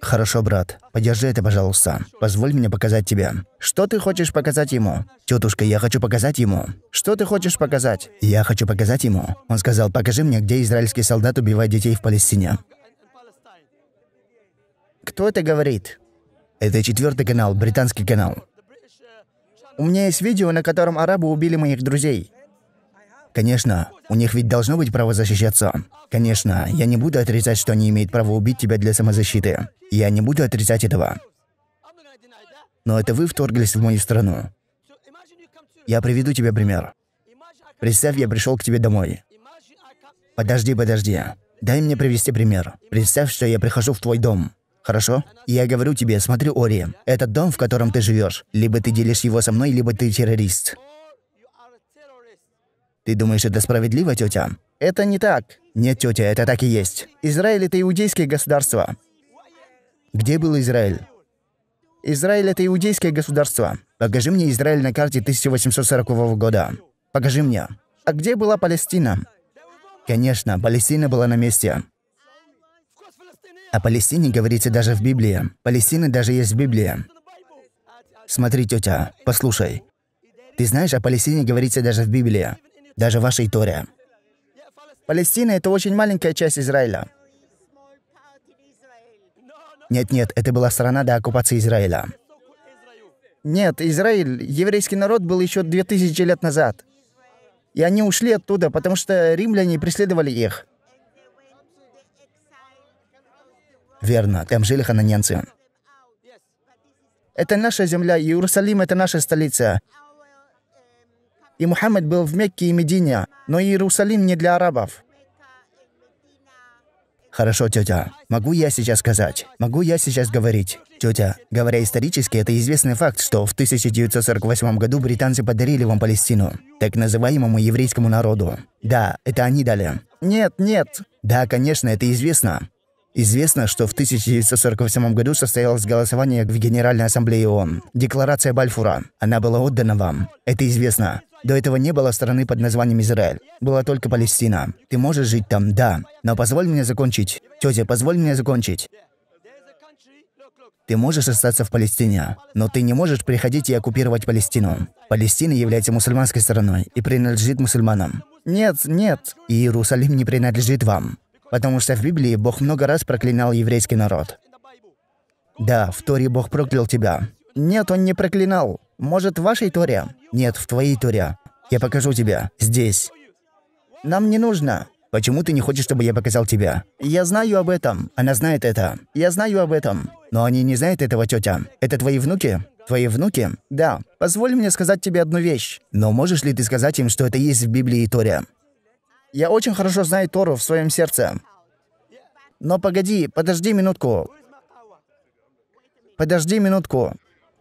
«Хорошо, брат. Подержи это, пожалуйста. Позволь мне показать тебе. Что ты хочешь показать ему?» «Тетушка, я хочу показать ему». «Что ты хочешь показать?» «Я хочу показать ему». Он сказал, «Покажи мне, где израильский солдат убивает детей в Палестине». «Кто это говорит?» «Это четвертый канал, британский канал». «У меня есть видео, на котором арабы убили моих друзей. Конечно, у них ведь должно быть право защищаться. Конечно, я не буду отрицать, что они имеют право убить тебя для самозащиты. Я не буду отрицать этого. Но это вы вторглись в мою страну. Я приведу тебе пример. Представь, я пришел к тебе домой. Подожди, подожди. Дай мне привести пример. Представь, что я прихожу в твой дом. Хорошо? Я говорю тебе, смотри, Ори, этот дом, в котором ты живешь, либо ты делишь его со мной, либо ты террорист. Ты думаешь, это справедливо, тетя? Это не так. Нет, тетя, это так и есть. Израиль это иудейское государство. Где был Израиль? Израиль это иудейское государство. Покажи мне Израиль на карте 1840 года. Покажи мне. А где была Палестина? Конечно, Палестина была на месте. О Палестине говорится даже в Библии. Палестина даже есть в Библии. Смотри, тетя, послушай. Ты знаешь, о Палестине говорится даже в Библии даже вашей Торе. Палестина – это очень маленькая часть Израиля. Нет-нет, это была страна до оккупации Израиля. Нет, Израиль, еврейский народ был еще 2000 лет назад. И они ушли оттуда, потому что римляне преследовали их. Верно, там жили хананянцы. Это наша земля, Иерусалим – это наша столица и Мухаммед был в Мекке и Медине, но Иерусалим не для арабов. Хорошо, тетя. Могу я сейчас сказать? Могу я сейчас говорить? Тетя, говоря исторически, это известный факт, что в 1948 году британцы подарили вам Палестину, так называемому еврейскому народу. Да, это они дали. Нет, нет. Да, конечно, это известно. Известно, что в 1948 году состоялось голосование в Генеральной Ассамблее ООН. Декларация Бальфура. Она была отдана вам. Это известно. До этого не было страны под названием Израиль. Была только Палестина. Ты можешь жить там, да. Но позволь мне закончить. Тетя, позволь мне закончить. Ты можешь остаться в Палестине, но ты не можешь приходить и оккупировать Палестину. Палестина является мусульманской страной и принадлежит мусульманам. Нет, нет, Иерусалим не принадлежит вам. Потому что в Библии Бог много раз проклинал еврейский народ. Да, в Торе Бог проклял тебя. Нет, он не проклинал. Может, в вашей Торе? Нет, в твоей Торе. Я покажу тебя. Здесь. Нам не нужно. Почему ты не хочешь, чтобы я показал тебя? Я знаю об этом. Она знает это. Я знаю об этом. Но они не знают этого, тетя. Это твои внуки? Твои внуки? Да. Позволь мне сказать тебе одну вещь. Но можешь ли ты сказать им, что это есть в Библии и Торе? Я очень хорошо знаю Тору в своем сердце. Но погоди, подожди минутку. Подожди минутку.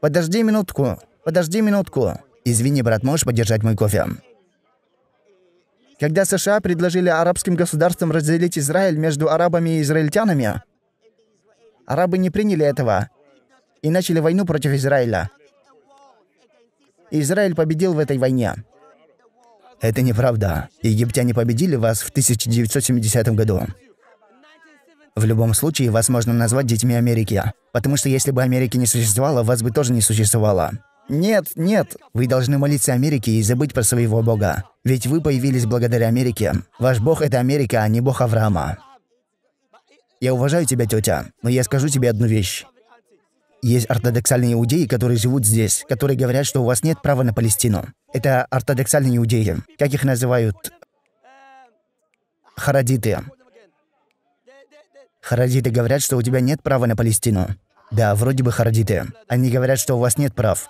Подожди минутку. «Подожди минутку. Извини, брат, можешь подержать мой кофе?» Когда США предложили арабским государствам разделить Израиль между арабами и израильтянами, арабы не приняли этого и начали войну против Израиля. Израиль победил в этой войне. Это неправда. Египтяне победили вас в 1970 году. В любом случае, вас можно назвать детьми Америки. Потому что если бы Америки не существовало, вас бы тоже не существовало. «Нет, нет, вы должны молиться Америке и забыть про своего Бога. Ведь вы появились благодаря Америке. Ваш Бог — это Америка, а не Бог Авраама». «Я уважаю тебя, тетя, но я скажу тебе одну вещь. Есть ортодоксальные иудеи, которые живут здесь, которые говорят, что у вас нет права на Палестину. Это ортодоксальные иудеи. Как их называют? Харадиты. Харадиты говорят, что у тебя нет права на Палестину. Да, вроде бы харадиты. Они говорят, что у вас нет прав.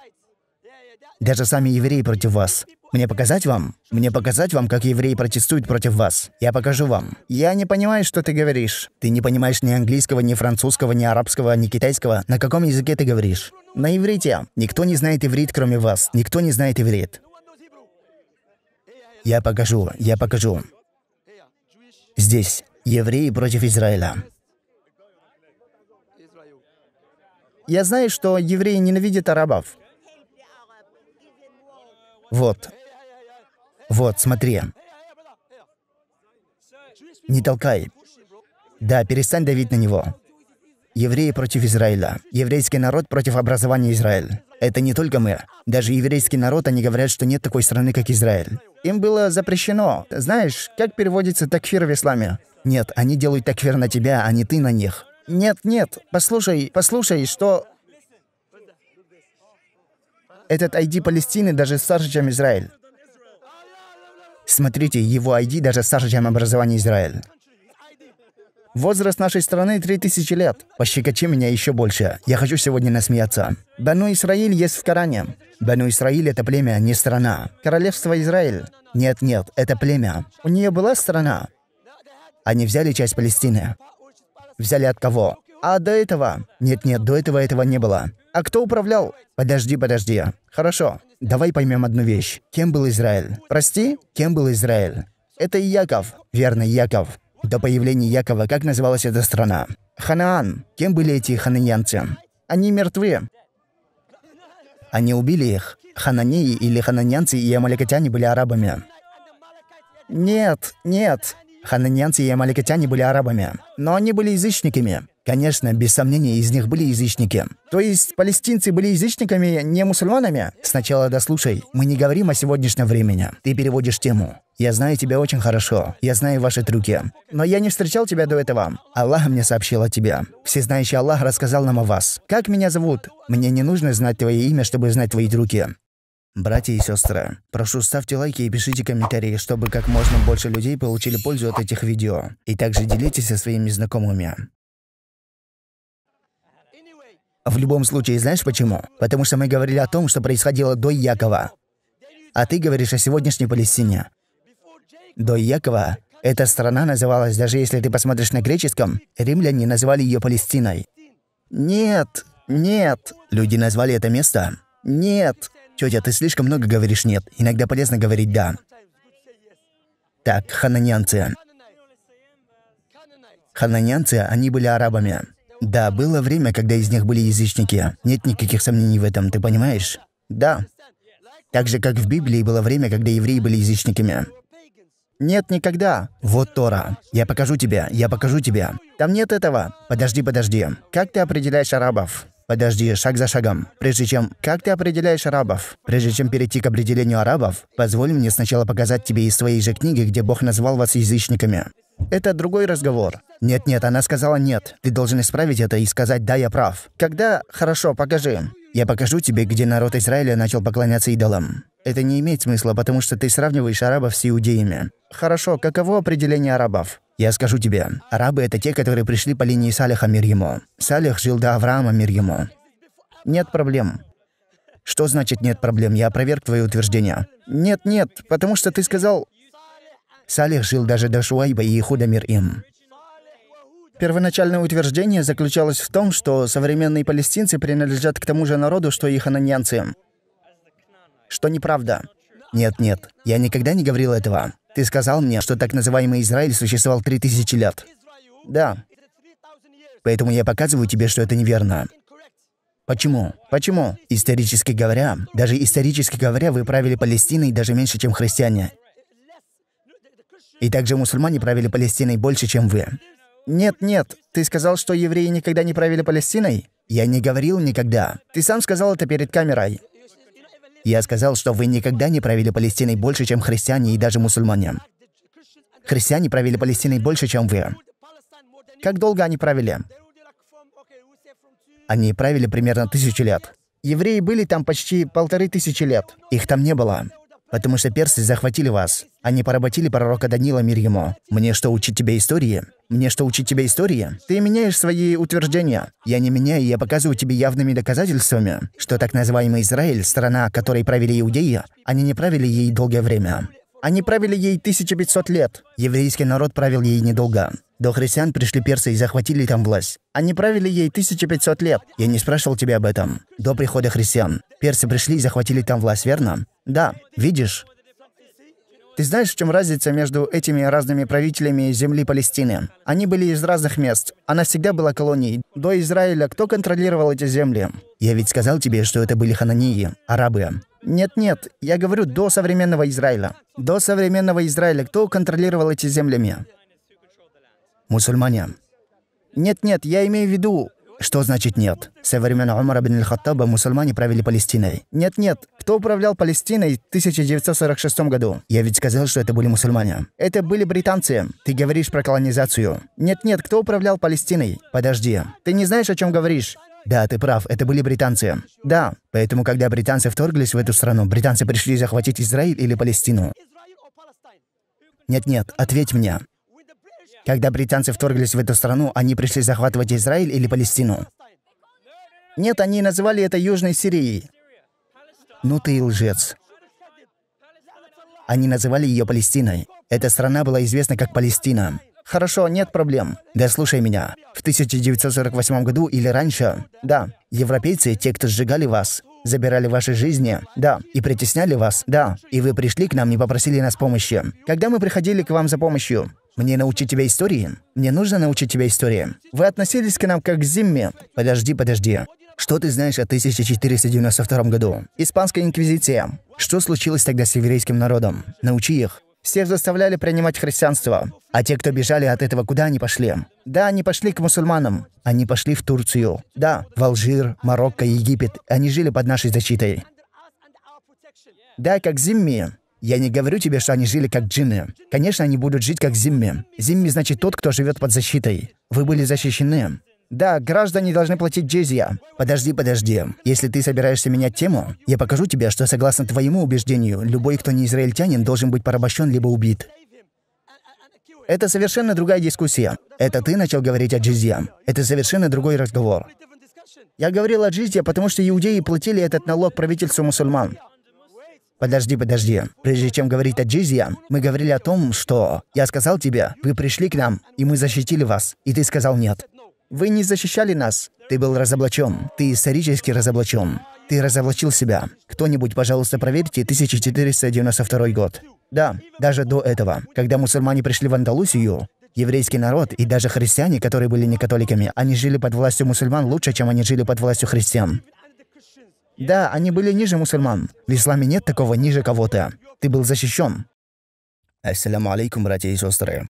Даже сами евреи против вас. Мне показать вам? Мне показать вам, как евреи протестуют против вас. Я покажу вам. Я не понимаю, что ты говоришь. Ты не понимаешь ни английского, ни французского, ни арабского, ни китайского. На каком языке ты говоришь? На иврите. Никто не знает иврит, кроме вас. Никто не знает иврит. Я покажу, я покажу. Здесь. Евреи против Израиля. Я знаю, что евреи ненавидят арабов. Вот. Вот, смотри. Не толкай. Да, перестань давить на него. Евреи против Израиля. Еврейский народ против образования Израиль. Это не только мы. Даже еврейский народ, они говорят, что нет такой страны, как Израиль. Им было запрещено. Знаешь, как переводится такфир в исламе? Нет, они делают такфир на тебя, а не ты на них. Нет, нет, послушай, послушай, что этот ID Палестины даже старше, чем Израиль. Смотрите, его ID даже старше, чем образование Израиль. Возраст нашей страны 3000 лет. Пощекочи меня еще больше. Я хочу сегодня насмеяться. Бану Исраиль есть в Коране. Бану Исраиль – это племя, не страна. Королевство Израиль. Нет, нет, это племя. У нее была страна. Они взяли часть Палестины. Взяли от кого? А до этого... Нет-нет, до этого этого не было. А кто управлял? Подожди, подожди. Хорошо. Давай поймем одну вещь. Кем был Израиль? Прости, кем был Израиль? Это Яков. Верно, Яков. До появления Якова как называлась эта страна? Ханаан. Кем были эти ханаянцы? Они мертвы. Они убили их. Хананеи или хананянцы и амаликатяне были арабами. Нет, нет. Хананянцы и амаликатяне были арабами. Но они были язычниками. Конечно, без сомнения, из них были язычники. То есть палестинцы были язычниками, не мусульманами? Сначала дослушай, мы не говорим о сегодняшнем времени. Ты переводишь тему. Я знаю тебя очень хорошо. Я знаю ваши трюки. Но я не встречал тебя до этого. Аллах мне сообщил о тебе. Всезнающий Аллах рассказал нам о вас. Как меня зовут? Мне не нужно знать твое имя, чтобы знать твои трюки. Братья и сестры, прошу ставьте лайки и пишите комментарии, чтобы как можно больше людей получили пользу от этих видео. И также делитесь со своими знакомыми. В любом случае, знаешь почему? Потому что мы говорили о том, что происходило до Якова. А ты говоришь о сегодняшней Палестине. До Якова эта страна называлась, даже если ты посмотришь на греческом, римляне называли ее Палестиной. Нет, нет. Люди назвали это место. Нет. Тетя, ты слишком много говоришь «нет». Иногда полезно говорить «да». Так, хананянцы. Хананянцы, они были арабами. Да, было время, когда из них были язычники. Нет никаких сомнений в этом, ты понимаешь? Да. Так же, как в Библии было время, когда евреи были язычниками. Нет, никогда. Вот Тора. Я покажу тебе, я покажу тебе. Там нет этого. Подожди, подожди. Как ты определяешь арабов? Подожди, шаг за шагом. Прежде чем... Как ты определяешь арабов? Прежде чем перейти к определению арабов, позволь мне сначала показать тебе из своей же книги, где Бог назвал вас язычниками. Это другой разговор. Нет-нет, она сказала нет. Ты должен исправить это и сказать «да, я прав». Когда? Хорошо, покажи. Я покажу тебе, где народ Израиля начал поклоняться идолам. Это не имеет смысла, потому что ты сравниваешь арабов с иудеями. Хорошо, каково определение арабов? Я скажу тебе. Арабы – это те, которые пришли по линии Салиха, мир ему. Салих жил до Авраама, мир ему. Нет проблем. Что значит нет проблем? Я опроверг твои утверждения. Нет, нет, потому что ты сказал Салих жил даже до Шуайба и Худамир им. Первоначальное утверждение заключалось в том, что современные палестинцы принадлежат к тому же народу, что и хананьянцы. Что неправда. Нет-нет, я никогда не говорил этого. Ты сказал мне, что так называемый Израиль существовал 3000 лет. Да. Поэтому я показываю тебе, что это неверно. Почему? Почему? Исторически говоря, даже исторически говоря, вы правили Палестиной даже меньше, чем христиане. И также мусульмане правили Палестиной больше, чем вы. Нет-нет, ты сказал, что евреи никогда не правили Палестиной? Я не говорил никогда. Ты сам сказал это перед камерой. Я сказал, что вы никогда не правили Палестиной больше, чем христиане и даже мусульмане. Христиане правили Палестиной больше, чем вы. Как долго они правили? Они правили примерно тысячу лет. Евреи были там почти полторы тысячи лет. Их там не было потому что персы захватили вас. Они поработили пророка Данила мир ему. Мне что, учить тебе истории? Мне что, учить тебе истории? Ты меняешь свои утверждения. Я не меняю, я показываю тебе явными доказательствами, что так называемый Израиль, страна, которой правили иудеи, они не правили ей долгое время. Они правили ей 1500 лет. Еврейский народ правил ей недолго. До христиан пришли персы и захватили там власть. Они правили ей 1500 лет. Я не спрашивал тебя об этом. До прихода христиан. Персы пришли и захватили там власть, верно? Да. Видишь? Ты знаешь, в чем разница между этими разными правителями земли Палестины? Они были из разных мест. Она всегда была колонией. До Израиля кто контролировал эти земли? Я ведь сказал тебе, что это были хананеи, арабы. Нет-нет, я говорю до современного Израиля. До современного Израиля кто контролировал эти землями? Мусульмане. Нет-нет, я имею в виду... Что значит «нет»? Со времен Умара бин Аль-Хаттаба мусульмане правили Палестиной. Нет-нет, кто управлял Палестиной в 1946 году? Я ведь сказал, что это были мусульмане. Это были британцы. Ты говоришь про колонизацию. Нет-нет, кто управлял Палестиной? Подожди. Ты не знаешь, о чем говоришь. Да, ты прав, это были британцы. Да, поэтому, когда британцы вторглись в эту страну, британцы пришли захватить Израиль или Палестину. Нет-нет, ответь мне. Когда британцы вторглись в эту страну, они пришли захватывать Израиль или Палестину? Нет, они называли это Южной Сирией. Ну ты и лжец. Они называли ее Палестиной. Эта страна была известна как Палестина. Хорошо, нет проблем. Да слушай меня. В 1948 году или раньше, да, европейцы, те, кто сжигали вас, забирали ваши жизни, да, и притесняли вас, да, и вы пришли к нам и попросили нас помощи. Когда мы приходили к вам за помощью, мне научить тебя истории? Мне нужно научить тебя истории. Вы относились к нам как к зимме. Подожди, подожди. Что ты знаешь о 1492 году? Испанская инквизиция. Что случилось тогда с еврейским народом? Научи их. Всех заставляли принимать христианство. А те, кто бежали от этого, куда они пошли? Да, они пошли к мусульманам. Они пошли в Турцию. Да, в Алжир, Марокко, Египет. Они жили под нашей защитой. Да, как зимми. Я не говорю тебе, что они жили как джинны. Конечно, они будут жить как зимми. Зимми значит тот, кто живет под защитой. Вы были защищены. Да, граждане должны платить джизья. Подожди, подожди. Если ты собираешься менять тему, я покажу тебе, что согласно твоему убеждению, любой, кто не израильтянин, должен быть порабощен либо убит. Это совершенно другая дискуссия. Это ты начал говорить о джизье. Это совершенно другой разговор. Я говорил о джизье, потому что иудеи платили этот налог правительству мусульман. Подожди, подожди. Прежде чем говорить о джизье, мы говорили о том, что я сказал тебе, вы пришли к нам, и мы защитили вас, и ты сказал нет. Вы не защищали нас. Ты был разоблачен. Ты исторически разоблачен. Ты разоблачил себя. Кто-нибудь, пожалуйста, проверьте 1492 год. Да, даже до этого, когда мусульмане пришли в Андалусию, еврейский народ и даже христиане, которые были не католиками, они жили под властью мусульман лучше, чем они жили под властью христиан. Да, они были ниже мусульман. В исламе нет такого ниже кого-то. Ты был защищен. Ассаламу алейкум, братья и сестры.